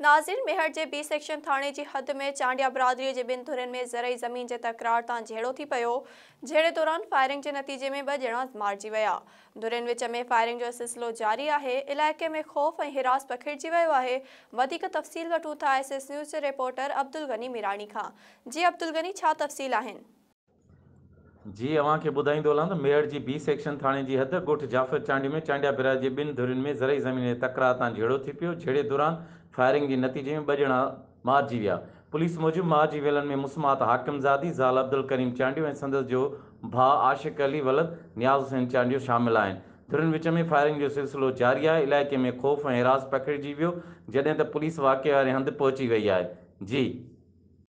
नाज़िर मेहर के B section थाने की हद में चांडिया बरादरी के बिन धुरन में ज़रई ज़मीन के तकरार तां जेड़ो थी पो जड़े दौरान फायरिंग के नतीजे में ब ॼणा मारिजी विया विच में फायरिंग जो सिलसिलो जारी है इलाक़े में ख़ौफ़ और हिरास पखिड़ी वो है तफ़सील वठूं था एस एस न्यूज़ के रिपोर्टर अब्दुल गनी मीरानी खां जी अब्दुल गनी तफ़सील जी अव्हां खे ॿुधाईंदो हलां त मेयर जी बी सेक्शन थाणे जी हद घोठ जाफ़र चांडी में चांडिया ब्राज जे ॿिनि धुरियुनि में ज़रई ज़मीन ते तकरार तां जहिड़ो थी पियो जहिड़े दौरान फायरिंग जे नतीजे में ॿ ॼणा मारिजी विया पुलिस मूजिबि मारिजी वेलनि में मुस्मात हाकिमज़ादी ज़ाल अब्दुल करीम चांडियो ऐं संदसि जो भाउ आशिक अली वलद न्याज़ हुसैन चांडियो शामिलु आहिनि धुरियुनि विच में फायरिंग जो सिलसिलो जारी आहे इलाइक़े में ख़ौफ़ ऐं हिरास पखिड़िजी वियो जॾहिं त पुलिस वाक़िए वारे हंधि पहुची वई आहे जी